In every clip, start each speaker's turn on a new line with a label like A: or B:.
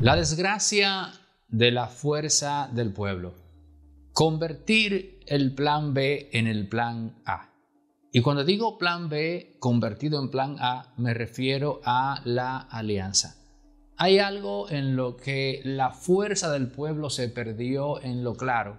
A: La desgracia de la fuerza del pueblo. Convertir el plan B en el plan A. Y cuando digo plan B convertido en plan A, me refiero a la alianza. Hay algo en lo que la fuerza del pueblo se perdió en lo claro.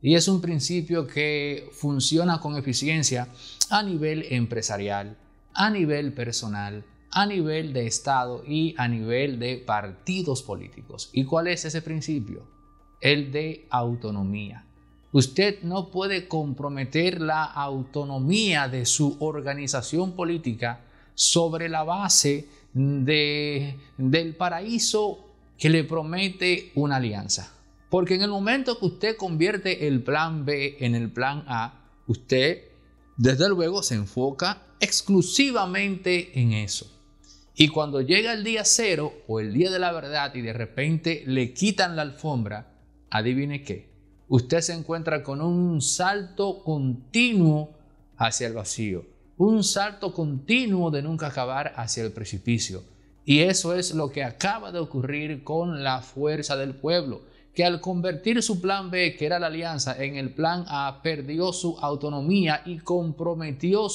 A: Y es un principio que funciona con eficiencia a nivel empresarial, a nivel personal, a nivel de Estado y a nivel de partidos políticos. ¿Y cuál es ese principio? El de autonomía. Usted no puede comprometer la autonomía de su organización política sobre la base del paraíso que le promete una alianza. Porque en el momento que usted convierte el plan B en el plan A, usted desde luego se enfoca exclusivamente en eso. Y cuando llega el día cero o el día de la verdad y de repente le quitan la alfombra, adivine qué, usted se encuentra con un salto continuo hacia el vacío, un salto continuo de nunca acabar hacia el precipicio. Y eso es lo que acaba de ocurrir con la fuerza del pueblo que al convertir su plan B, que era la alianza, en el plan A, perdió su autonomía y comprometió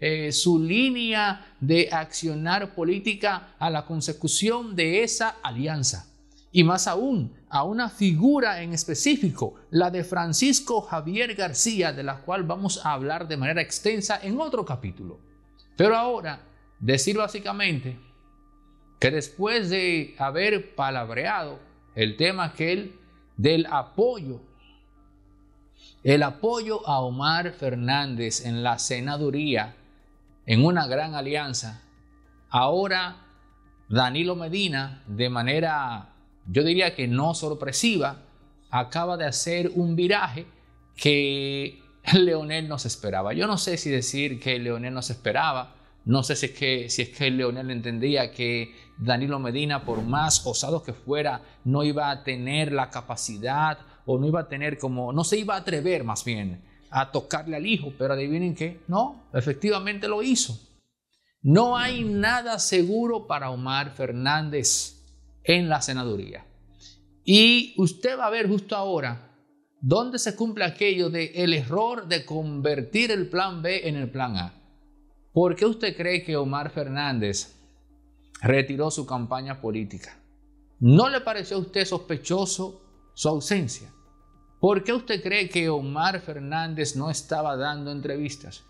A: eh, su, línea de accionar política a la consecución de esa alianza. Y más aún, a una figura en específico, la de Francisco Javier García, de la cual vamos a hablar de manera extensa en otro capítulo. Pero ahora, decir básicamente que después de haber palabreado el tema aquel del apoyo. El apoyo a Omar Fernández en la senaduría, en una gran alianza. Ahora Danilo Medina, de manera, yo diría que no sorpresiva, acaba de hacer un viraje que Leonel nos esperaba. Yo no sé si decir que Leonel nos esperaba, no sé si es que, si es que Leonel entendía que Danilo Medina, por más osado que fuera, no iba a tener la capacidad o no iba a tener como, no se iba a atrever más bien a tocarle al hijo, pero adivinen qué, no, efectivamente lo hizo. No hay nada seguro para Omar Fernández en la senaduría. Y usted va a ver justo ahora dónde se cumple aquello de el error de convertir el plan B en el plan A. ¿Por qué usted cree que Omar Fernández retiró su campaña política? ¿No le pareció a usted sospechoso su ausencia? ¿Por qué usted cree que Omar Fernández no estaba dando entrevistas?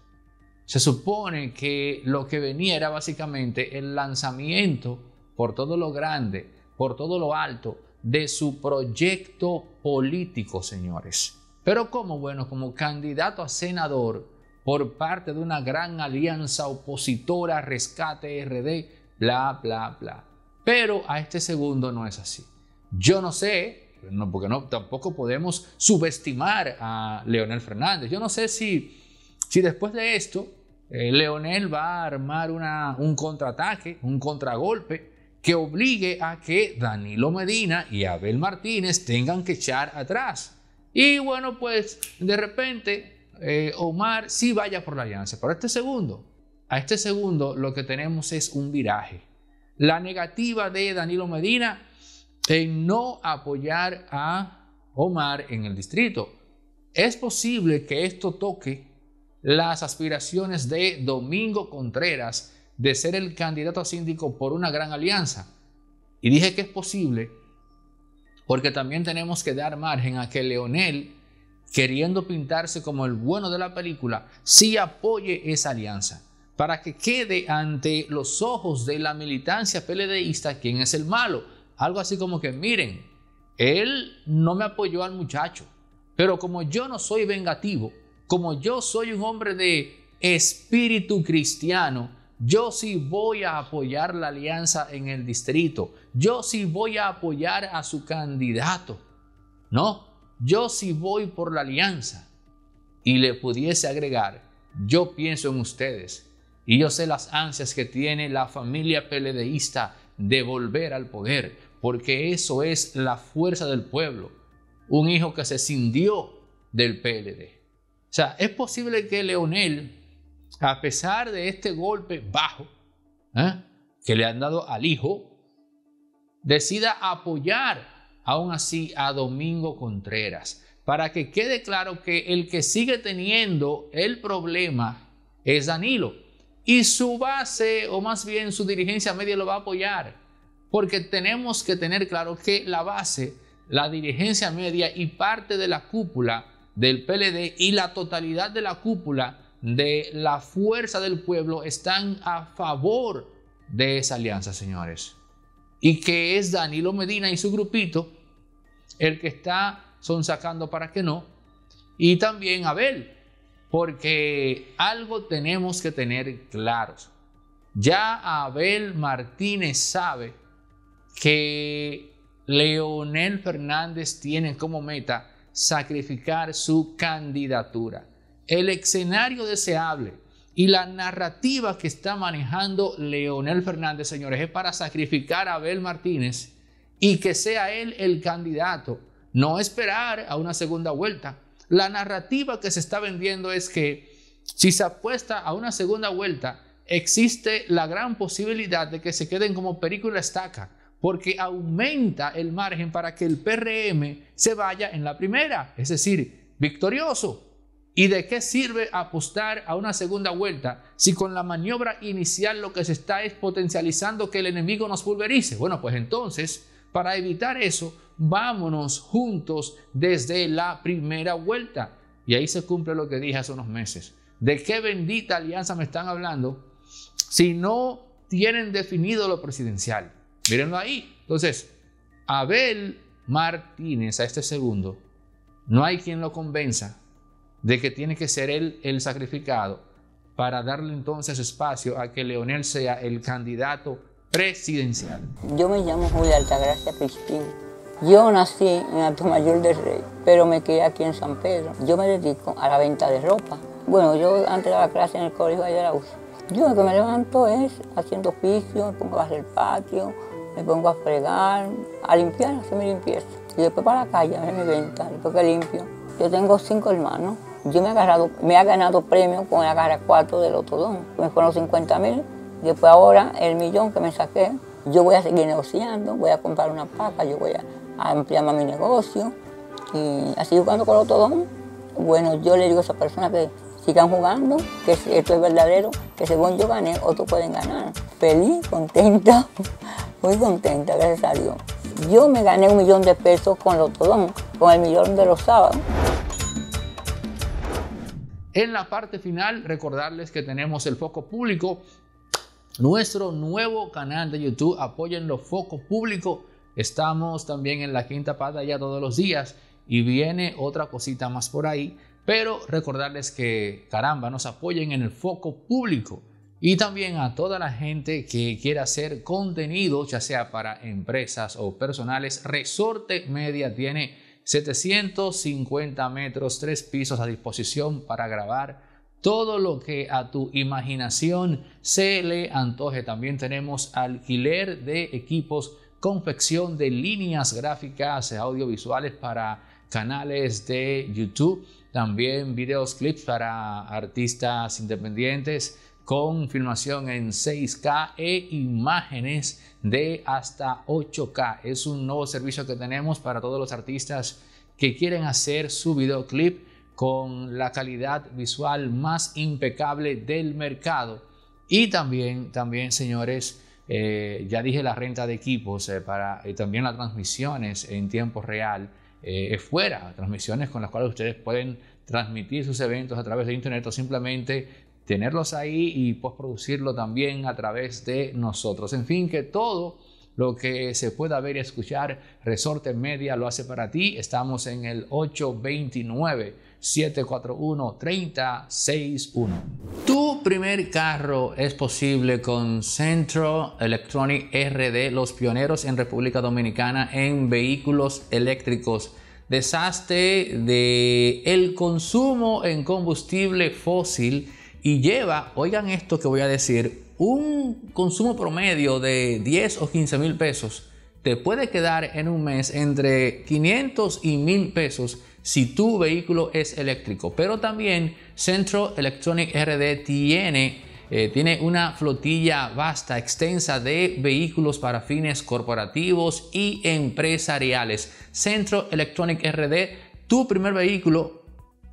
A: Se supone que lo que venía era básicamente el lanzamiento por todo lo grande, por todo lo alto, de su proyecto político, señores. Pero como, bueno, como candidato a senador, por parte de una gran alianza opositora, rescate, RD, bla, bla, bla. Pero a este segundo no es así. Yo no sé, no, porque no, tampoco podemos subestimar a Leonel Fernández. Yo no sé si, si después de esto eh, Leonel va a armar una, un contraataque, un contragolpe que obligue a que Danilo Medina y Abel Martínez tengan que echar atrás. Y bueno, pues de repente eh, Omar sí vaya por la alianza, pero este segundo, a este segundo lo que tenemos es un viraje. La negativa de Danilo Medina en no apoyar a Omar en el distrito. Es posible que esto toque las aspiraciones de Domingo Contreras de ser el candidato a síndico por una gran alianza. Y dije que es posible porque también tenemos que dar margen a que Leonel queriendo pintarse como el bueno de la película, sí apoye esa alianza para que quede ante los ojos de la militancia peledeísta quién es el malo. Algo así como que, miren, él no me apoyó al muchacho, pero como yo no soy vengativo, como yo soy un hombre de espíritu cristiano, yo sí voy a apoyar la alianza en el distrito, yo sí voy a apoyar a su candidato. No, yo si voy por la alianza. Y le pudiese agregar, yo pienso en ustedes y yo sé las ansias que tiene la familia peledeísta de volver al poder, porque eso es la fuerza del pueblo, un hijo que se cindió del PLD. O sea, es posible que Leonel, a pesar de este golpe bajo ¿eh? que le han dado al hijo, decida apoyar aún así a Domingo Contreras, para que quede claro que el que sigue teniendo el problema es Danilo. Y su base, o más bien su dirigencia media, lo va a apoyar, porque tenemos que tener claro que la base, la dirigencia media y parte de la cúpula del PLD y la totalidad de la cúpula de la fuerza del pueblo están a favor de esa alianza, señores. Y que es Danilo Medina y su grupito el que está son sacando para que no, y también Abel, porque algo tenemos que tener claros. Ya Abel Martínez sabe que Leonel Fernández tiene como meta sacrificar su candidatura. El escenario deseable y la narrativa que está manejando Leonel Fernández, señores, es para sacrificar a Abel Martínez y que sea él el candidato, no esperar a una segunda vuelta. La narrativa que se está vendiendo es que si se apuesta a una segunda vuelta, existe la gran posibilidad de que se queden como película estaca, porque aumenta el margen para que el PRM se vaya en la primera, es decir, victorioso. ¿Y de qué sirve apostar a una segunda vuelta si con la maniobra inicial lo que se está es potencializando que el enemigo nos pulverice? Bueno, pues entonces para evitar eso, vámonos juntos desde la primera vuelta. Y ahí se cumple lo que dije hace unos meses. ¿De qué bendita alianza me están hablando si no tienen definido lo presidencial? Mírenlo ahí. Entonces, Abel Martínez, a este segundo, no hay quien lo convenza de que tiene que ser él el sacrificado para darle entonces espacio a que Leonel sea el candidato presidencial.
B: Yo me llamo Julia Altagracia Crispín. Yo nací en Mayor del Rey, pero me quedé aquí en San Pedro. Yo me dedico a la venta de ropa. Bueno, yo antes daba clase en el colegio de UCI. Yo lo que me levanto es haciendo oficio, me pongo a hacer el patio, me pongo a fregar, a limpiar, a hacer mi limpieza. Y después para la calle, a ver mi venta, después que limpio. Yo tengo cinco hermanos. Yo me he, agarrado, me he ganado premio con la cara 4 del Otodón. Me fueron 50 mil Después pues, ahora, el millón que me saqué, yo voy a seguir negociando, voy a comprar una paca, yo voy a, ampliar mi negocio. Y así jugando con los bueno, yo le digo a esa persona que sigan jugando, que esto es verdadero, que según yo gané, otros pueden ganar. Feliz, contenta, muy contenta, gracias a Dios. Yo me gané un millón de pesos con Lotodón, con el millón de los sábados.
A: En la parte final, recordarles que tenemos el foco público nuestro nuevo canal de YouTube. Apoyen los focos públicos. Estamos también en la quinta pata ya todos los días y viene otra cosita más por ahí. Pero recordarles que, caramba, nos apoyen en el foco público y también a toda la gente que quiera hacer contenido, ya sea para empresas o personales. Resorte Media tiene 750 metros, tres pisos a disposición para grabar todo lo que a tu imaginación se le antoje. También tenemos alquiler de equipos, confección de líneas gráficas audiovisuales para canales de YouTube, también videos clips para artistas independientes con filmación en 6K e imágenes de hasta 8K. Es un nuevo servicio que tenemos para todos los artistas que quieren hacer su videoclip con la calidad visual más impecable del mercado. Y también, también señores, eh, ya dije la renta de equipos eh, para eh, también las transmisiones en tiempo real fuera, transmisiones con las cuales ustedes pueden transmitir sus eventos a través de internet o simplemente tenerlos ahí y producirlo también a través de nosotros. En fin, que todo lo que se pueda ver y escuchar, Resorte Media lo hace para ti. Estamos en el 829 741-3061. Tu primer carro es posible con Centro Electronic RD, los pioneros en República Dominicana en vehículos eléctricos. Desaste de el consumo en combustible fósil y lleva, oigan esto que voy a decir, un consumo promedio de 10 o 15 mil pesos te puede quedar en un mes entre 500 y 1000 pesos si tu vehículo es eléctrico. Pero también Centro Electronic RD eh, tiene, una flotilla vasta, extensa de vehículos para fines corporativos y empresariales. Centro Electronic RD, tu primer vehículo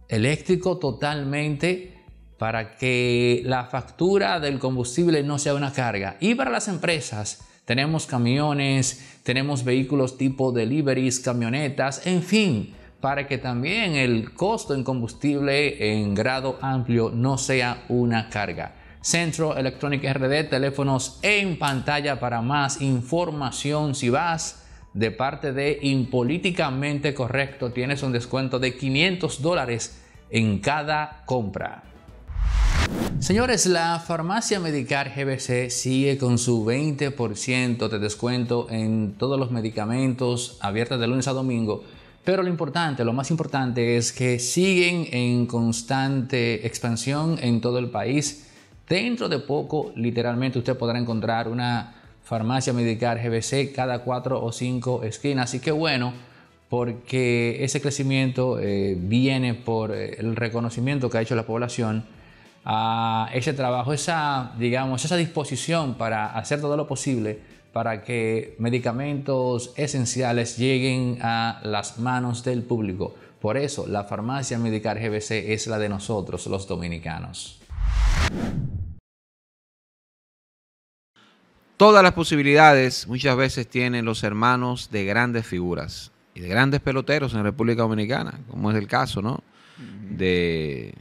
A: eléctrico totalmente para que la factura del combustible no sea una carga. Y para las empresas, tenemos camiones, tenemos vehículos tipo deliveries, camionetas, en fin, para que también el costo en combustible en grado amplio no sea una carga. Centro Electronic RD, teléfonos en pantalla para más información. Si vas de parte de Impolíticamente Correcto, tienes un descuento de 500 dólares en cada compra. Señores, la farmacia Medicar GBC sigue con su 20% de descuento en todos los medicamentos abiertos de lunes a domingo. Pero lo importante, lo más importante es que siguen en constante expansión en todo el país. Dentro de poco, literalmente, usted podrá encontrar una farmacia Medicar GBC cada cuatro o cinco esquinas. Así que bueno, porque ese crecimiento eh, viene por eh, el reconocimiento que ha hecho la población a ese trabajo, esa, digamos, esa disposición para hacer todo lo posible para que medicamentos esenciales lleguen a las manos del público. Por eso, la farmacia Medicar GBC
C: es la de nosotros, los dominicanos. Todas las posibilidades muchas veces tienen los hermanos de grandes figuras y de grandes peloteros en República Dominicana, como es el caso, ¿no? De,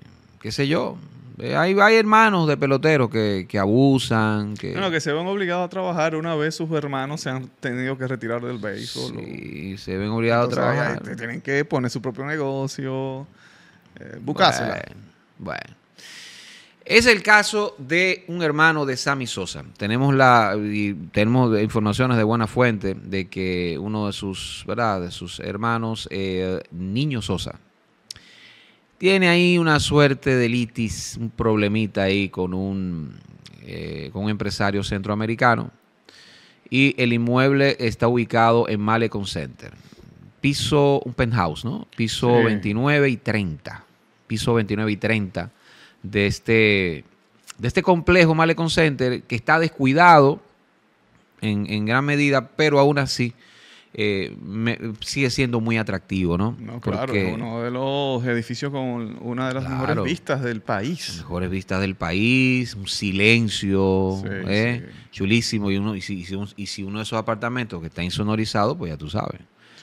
C: qué sé yo, eh, hay, hermanos de peloteros que, abusan.
D: Que... Bueno, que se ven obligados a trabajar. Una vez sus hermanos se han tenido que retirar del béisbol. Sí, se ven obligados a trabajar. tienen que poner su propio negocio. Eh,
C: Bueno, Es el caso de un hermano de Sammy Sosa. Tenemos la tenemos informaciones de buena fuente de que uno de sus, ¿verdad? sus hermanos, eh, Niño Sosa, tiene ahí una suerte de litis, un problemita ahí con un, eh, con un empresario centroamericano. Y el inmueble está ubicado en Malecon Center. Piso, un penthouse, ¿no? Piso 29 y 30. Piso 29 y 30 de este, de este complejo Malecon Center que está descuidado en gran medida, pero aún así eh, sigue siendo muy atractivo, ¿no? claro,
D: uno de los edificios con una de las mejores vistas del país.
C: Mejores vistas del país, un silencio, ¿eh? chulísimo. Y, uno, si, y si uno de esos apartamentos que está insonorizado, pues ya tú sabes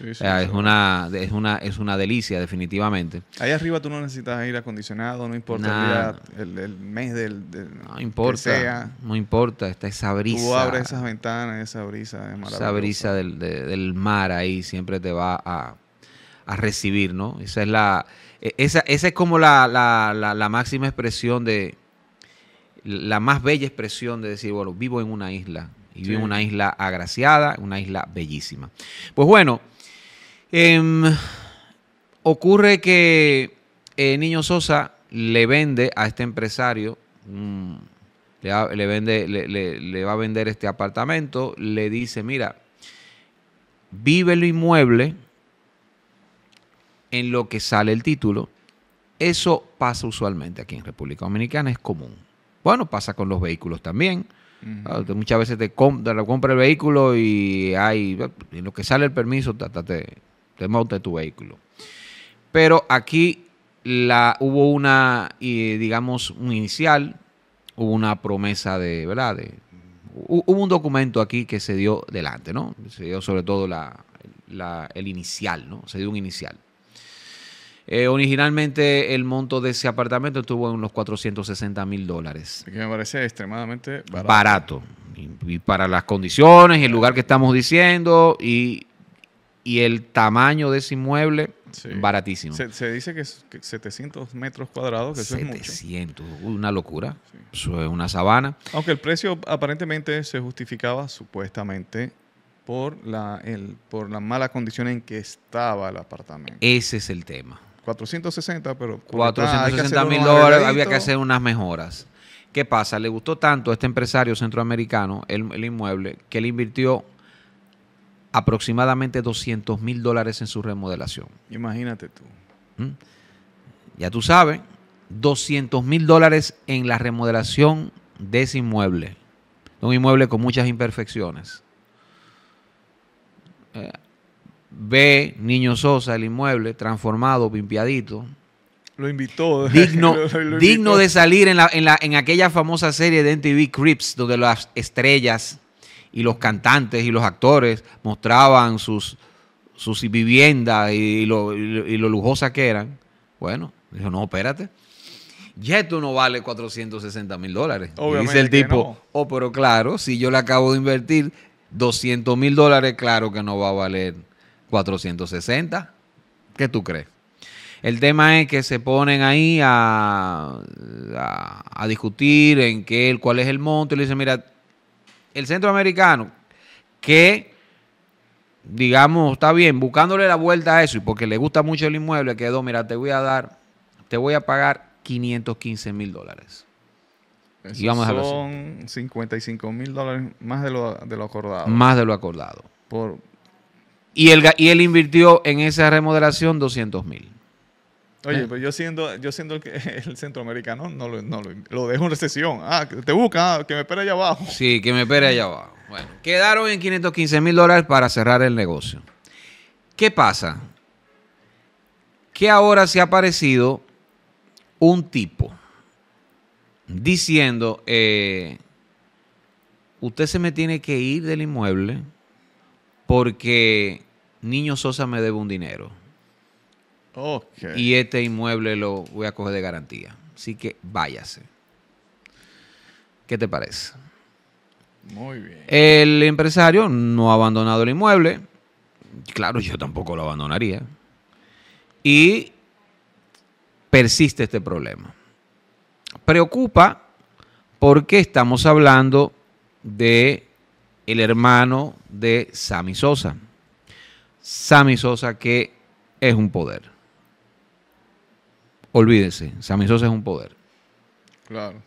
C: es, una, es, una, es una delicia, definitivamente.
D: Ahí arriba tú no necesitas aire acondicionado, no importa el, mes del. no importa.
C: No importa, está esa brisa. Tú abres esas
D: ventanas, esa brisa es Esa
C: brisa del, del mar ahí siempre te va a, a recibir, ¿no? Esa es la. E, esa, esa es como la, la, máxima expresión de. La más bella expresión de decir, bueno, vivo en una isla, y vivo en una isla agraciada, una isla bellísima. Pues bueno, Em, ocurre que eh, Niño Sosa le vende a este empresario, mm, le, va, vende, le, va a vender este apartamento, le dice, mira, vive el inmueble en lo que sale el título. Eso pasa usualmente aquí en República Dominicana, es común. Bueno, pasa con los vehículos también. Ah, muchas veces te, compra el vehículo y hay, en eh, lo que sale el permiso, te monte tu vehículo. Pero aquí la, hubo una, digamos, un inicial, hubo una promesa de, ¿verdad? hubo un documento aquí que se dio delante, ¿no? Se dio sobre todo el inicial, ¿no? Se dio un inicial. Eh, originalmente el monto de ese apartamento estuvo en unos 460 mil dólares. Que
D: me parece extremadamente barato. Barato.
C: y, para las condiciones, el lugar que estamos diciendo y y el tamaño de ese inmueble, baratísimo.
D: Se, dice que, es, 700 metros cuadrados, que 700,
C: una locura. Eso es una sabana.
D: Aunque el precio aparentemente se justificaba supuestamente por, la, el, por la mala condición en que estaba el apartamento.
C: Ese es el
D: tema. 460, pero... 460 mil dólares, había que hacer
C: unas mejoras. ¿Qué pasa? Le gustó tanto a este empresario centroamericano el, el inmueble que le invirtió aproximadamente 200 mil dólares en su remodelación.
D: Imagínate tú. ¿Mm?
C: Ya tú sabes, 200 mil dólares en la remodelación de ese inmueble. Un inmueble con muchas imperfecciones. Eh, ve Niño Sosa el inmueble transformado, limpiadito,
D: Lo invitó. Digno, digno de salir
C: en, en aquella famosa serie de NTV Crips, donde las estrellas y los cantantes y los actores mostraban sus, sus viviendas y, lo, y, lujosas que eran. Bueno, dijo, no, espérate. esto no vale 460 mil dólares. dice el tipo, oh, pero claro, si yo le acabo de invertir 200 mil dólares, claro que no va a valer 460. ¿Qué tú crees? El tema es que se ponen ahí a, discutir en qué, cuál es el monto. Y le dicen, mira, el centroamericano que, digamos, está bien, buscándole la vuelta a eso y porque le gusta mucho el inmueble, quedó, mira, te voy a dar, te voy a pagar 515 mil dólares. Y vamos son
D: 55 mil dólares más de lo, acordado. Más de lo
C: acordado. Y, él, y él invirtió en esa remodelación 200 mil.
D: Oye, eh. pues yo siendo, yo siendo el, el centroamericano, no, lo, dejo en recesión. Ah, te busca, ah, que me espere allá abajo. Sí, que me espere allá abajo. Bueno,
C: quedaron en 515 mil dólares para cerrar el negocio. ¿Qué pasa? Que ahora se ha aparecido un tipo diciendo, eh, usted se me tiene que ir del inmueble porque Niño Sosa me debe un dinero. Y este inmueble lo voy a coger de garantía. Así que váyase. ¿Qué te parece? Muy bien. El empresario no ha abandonado el inmueble. Claro, yo tampoco lo abandonaría. Y persiste este problema. Preocupa porque estamos hablando de el hermano de Sami Sosa. Sami Sosa que es un poder. Olvídese, Sammy Sosa es un poder.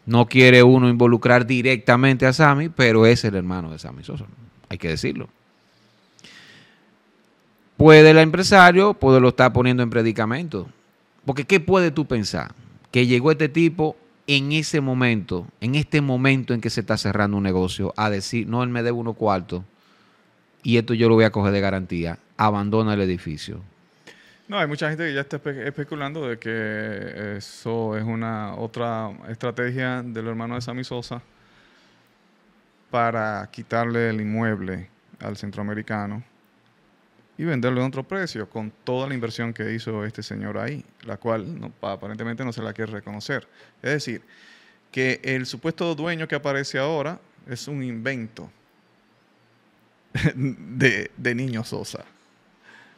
C: No quiere uno involucrar directamente a Sammy, pero es el hermano de Sammy Sosa. Hay que decirlo. Puede el empresario, puede lo estar poniendo en predicamento. Porque ¿qué puede tú pensar? Que llegó este tipo en ese momento, en este momento en que se está cerrando un negocio, a decir, no, él me debe uno cuarto, y esto yo lo voy a coger de garantía. Abandona el edificio.
D: No, hay mucha gente que ya está especulando de que eso es una otra estrategia del hermano de Sammy Sosa para quitarle el inmueble al centroamericano y venderlo a otro precio con toda la inversión que hizo este señor ahí, la cual aparentemente no se la quiere reconocer. Es decir, que el supuesto dueño que aparece ahora es un invento de Niño Sosa.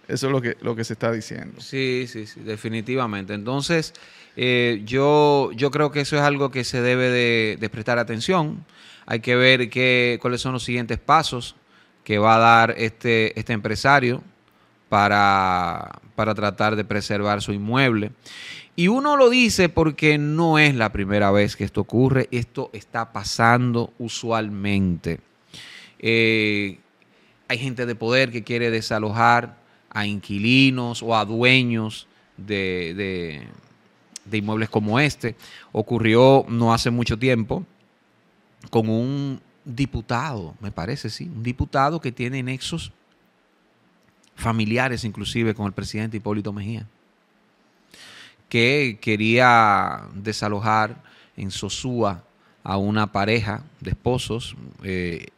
D: Eso es lo que, lo que se está diciendo. Sí, sí, sí, definitivamente. Entonces,
C: eh, yo, yo creo que eso es algo que se debe de, prestar atención. Hay que ver qué, cuáles son los siguientes pasos que va a dar este, este empresario para, tratar de preservar su inmueble. Y uno lo dice porque no es la primera vez que esto ocurre, esto está pasando usualmente. Eh, hay gente de poder que quiere desalojar a inquilinos o a dueños de, de, inmuebles como este. Ocurrió no hace mucho tiempo con un diputado, me parece, sí, un diputado que tiene nexos familiares inclusive con el presidente Hipólito Mejía, que quería desalojar en Sosúa a una pareja de esposos. Eh,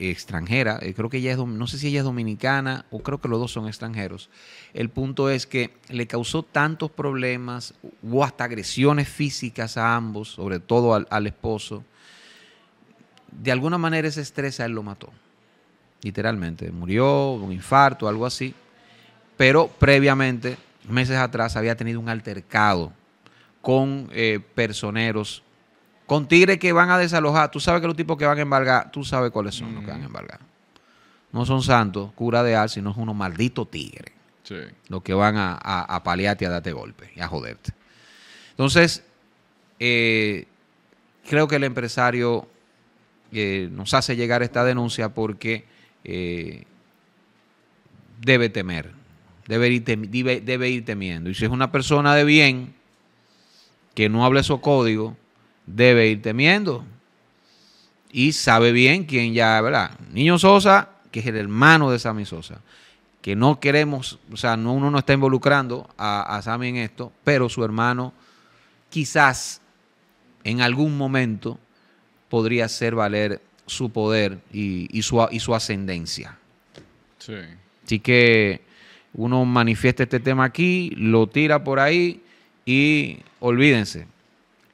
C: extranjera, eh, creo que ella es, no sé si ella es dominicana o creo que los dos son extranjeros. El punto es que le causó tantos problemas o hasta agresiones físicas a ambos, sobre todo al, esposo. De alguna manera ese estrés a él lo mató, literalmente. Murió, un infarto, algo así. Pero previamente, meses atrás, había tenido un altercado con eh, personeros con tigres que van a desalojar, tú sabes que los tipos que van a embargar, tú sabes cuáles son los que van a embargar. No son santos, cura de al, sino es unos malditos tigres. Sí. Los que van a, a, a, paliarte, a darte golpe y a joderte. Entonces, eh, creo que el empresario eh, nos hace llegar esta denuncia porque eh, debe temer, debe ir, debe, temiendo. Y si es una persona de bien que no hable su código debe ir temiendo. Y sabe bien quién ya, ¿verdad? Niño Sosa, que es el hermano de Sammy Sosa, que no queremos, o sea, no, uno no está involucrando a, a Sammy en esto, pero su hermano quizás en algún momento podría hacer valer su poder y, su, y su ascendencia. Sí. Así que uno manifiesta este tema aquí, lo tira por ahí y olvídense,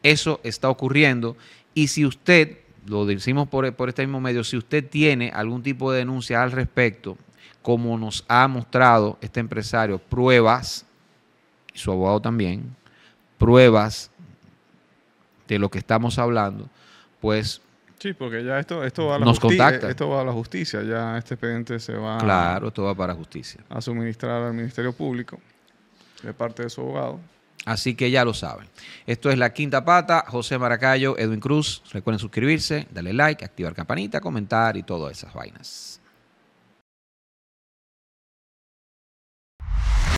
C: eso está ocurriendo y si usted, lo decimos por, por este mismo medio, si usted tiene algún tipo de denuncia al respecto, como nos ha mostrado este empresario, pruebas, y su abogado también, pruebas de lo que estamos hablando, pues
D: Sí, porque ya esto, esto va a la Nos justicia. Contacta. Esto va a la justicia. Ya este expediente se va. Claro,
C: esto va para justicia.
D: A suministrar al Ministerio Público de parte de su abogado.
C: Así que ya lo saben. Esto es La Quinta Pata, José Maracayo, Edwin Cruz. Recuerden suscribirse, darle like, activar campanita, comentar y todas esas vainas.